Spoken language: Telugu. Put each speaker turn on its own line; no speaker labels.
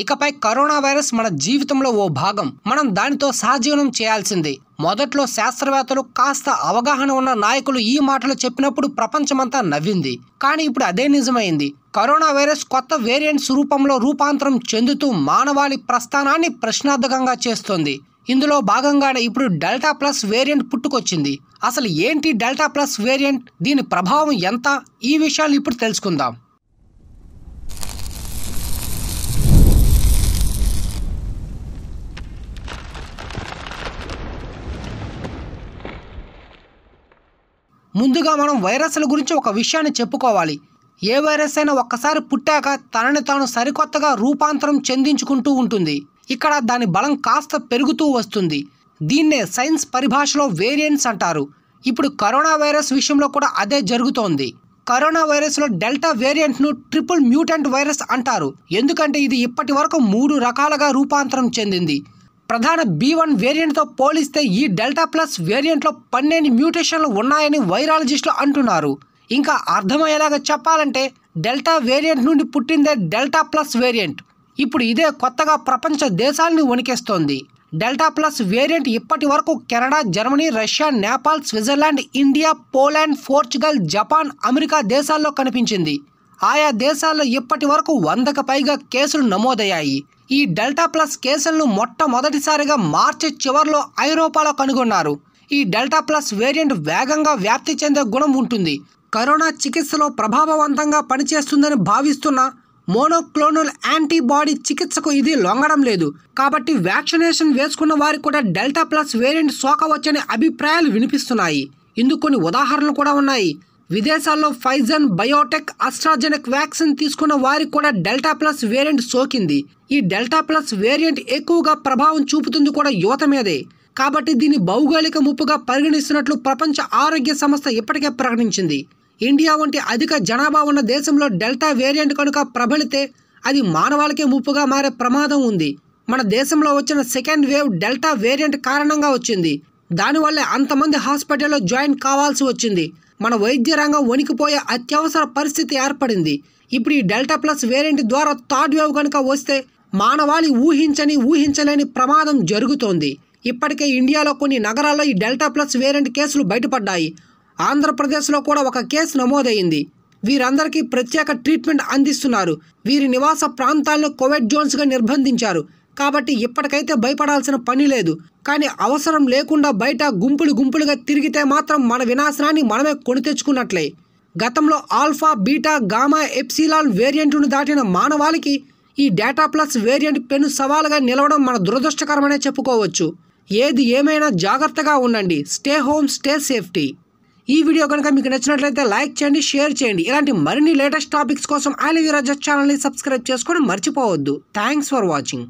ఇకపై కరోనా వైరస్ మన జీవితంలో ఓ భాగం మనం దానితో సహజీవనం చేయాల్సిందే మొదట్లో శాస్త్రవేత్తలు కాస్త అవగాహన ఉన్న నాయకులు ఈ మాటలు చెప్పినప్పుడు ప్రపంచమంతా నవ్వింది కానీ ఇప్పుడు అదే నిజమైంది కరోనా వైరస్ కొత్త వేరియంట్స్ రూపంలో రూపాంతరం చెందుతూ మానవాళి ప్రస్థానాన్ని ప్రశ్నార్థకంగా చేస్తోంది ఇందులో భాగంగానే ఇప్పుడు డెల్టా ప్లస్ వేరియంట్ పుట్టుకొచ్చింది అసలు ఏంటి డెల్టా ప్లస్ వేరియంట్ దీని ప్రభావం ఎంత ఈ విషయాలు ఇప్పుడు తెలుసుకుందాం ముందుగా మనం వైరస్ల గురించి ఒక విషయాన్ని చెప్పుకోవాలి ఏ వైరస్ అయినా ఒక్కసారి పుట్టాక తనని తాను సరికొత్తగా రూపాంతరం చెందించుకుంటూ ఉంటుంది ఇక్కడ దాని బలం కాస్త పెరుగుతూ వస్తుంది దీన్నే సైన్స్ పరిభాషలో వేరియంట్స్ అంటారు ఇప్పుడు కరోనా వైరస్ విషయంలో కూడా అదే జరుగుతోంది కరోనా వైరస్లో డెల్టా వేరియంట్ను ట్రిపుల్ మ్యూటెంట్ వైరస్ అంటారు ఎందుకంటే ఇది ఇప్పటి వరకు మూడు రకాలుగా రూపాంతరం చెందింది ప్రధాన బీ వన్ వేరియంట్తో పోలిస్తే ఈ డెల్టా ప్లస్ వేరియంట్లో పన్నెండు మ్యూటేషన్లు ఉన్నాయని వైరాలజిస్టులు అంటున్నారు ఇంకా అర్థమయ్యేలాగా చెప్పాలంటే డెల్టా వేరియంట్ నుండి పుట్టిందే డెల్టా ప్లస్ వేరియంట్ ఇప్పుడు ఇదే కొత్తగా ప్రపంచ దేశాలని వణికేస్తోంది డెల్టా ప్లస్ వేరియంట్ ఇప్పటి వరకు Canada Germany Russia Nepal Switzerland India Poland Portugal Japan America దేశాల్లో కనిపించింది ఆయా దేశాల్లో ఇప్పటి వరకు వందకు పైగా కేసులు నమోదయ్యాయి ఈ డెల్టా ప్లస్ కేసులను మొట్టమొదటిసారిగా మార్చి చివరిలో ఐరోపాలో కనుగొన్నారు ఈ డెల్టా ప్లస్ వేరియంట్ వేగంగా వ్యాప్తి చెందే గుణం ఉంటుంది కరోనా చికిత్సలో ప్రభావవంతంగా పనిచేస్తుందని భావిస్తున్న మోనోక్లోనల్ యాంటీబాడీ చికిత్సకు ఇది లొంగడం లేదు కాబట్టి వ్యాక్సినేషన్ వేసుకున్న వారికి కూడా డెల్టా ప్లస్ వేరియంట్ సోకవచ్చనే అభిప్రాయాలు వినిపిస్తున్నాయి ఇందుకు కొన్ని ఉదాహరణలు కూడా ఉన్నాయి విదేశాల్లో ఫైజన్ బయోటెక్ అస్ట్రాజెనిక్ వ్యాక్సిన్ తీసుకున్న వారికి కూడా డెల్టా ప్లస్ వేరియంట్ సోకింది ఈ డెల్టా ప్లస్ వేరియంట్ ఎక్కువగా ప్రభావం చూపుతుంది కూడా యువత మీదే కాబట్టి దీన్ని భౌగోళిక ముప్పుగా పరిగణిస్తున్నట్లు ప్రపంచ ఆరోగ్య సంస్థ ఇప్పటికే ప్రకటించింది ఇండియా వంటి అధిక జనాభా ఉన్న దేశంలో డెల్టా వేరియంట్ కనుక ప్రబలితే అది మానవాళికే ముప్పుగా మారే ప్రమాదం ఉంది మన దేశంలో వచ్చిన సెకండ్ వేవ్ డెల్టా వేరియంట్ కారణంగా వచ్చింది దానివల్లే అంతమంది హాస్పిటల్లో జాయిన్ కావాల్సి వచ్చింది మన వైద్య రంగం వణికిపోయే అత్యవసర పరిస్థితి ఏర్పడింది ఇప్పుడు ఈ డెల్టా ప్లస్ వేరియంట్ ద్వారా థర్డ్ వేవ్ కనుక వస్తే మానవాళి ఊహించని ఊహించలేని ప్రమాదం జరుగుతోంది ఇప్పటికే ఇండియాలో కొన్ని నగరాల్లో ఈ డెల్టా ప్లస్ వేరియంట్ కేసులు బయటపడ్డాయి ఆంధ్రప్రదేశ్లో కూడా ఒక కేసు నమోదైంది వీరందరికీ ప్రత్యేక ట్రీట్మెంట్ అందిస్తున్నారు వీరి నివాస ప్రాంతాలను కోవిడ్ జోన్స్గా నిర్బంధించారు కాబట్టి ఇప్పటికైతే భయపడాల్సిన పని లేదు కానీ అవసరం లేకుండా బయట గుంపులు గుంపులుగా తిరిగితే మాత్రం మన వినాశనాన్ని మనమే కొని తెచ్చుకున్నట్లే గతంలో ఆల్ఫా బీటా గామా ఎప్సిలాన్ వేరియంట్ను దాటిన మానవాళికి ఈ డేటా ప్లస్ వేరియంట్ పెను సవాలుగా నిలవడం మన దురదృష్టకరమనే చెప్పుకోవచ్చు ఏది ఏమైనా జాగ్రత్తగా ఉండండి స్టే హోమ్ స్టే సేఫ్టీ ఈ వీడియో కనుక మీకు నచ్చినట్లయితే లైక్ చేయండి షేర్ చేయండి ఇలాంటి మరిన్ని లేటెస్ట్ టాపిక్స్ కోసం ఐలవీ రాజా ఛానల్ని సబ్స్క్రైబ్ చేసుకోవడం మర్చిపోవద్దు థ్యాంక్స్ ఫర్ వాచింగ్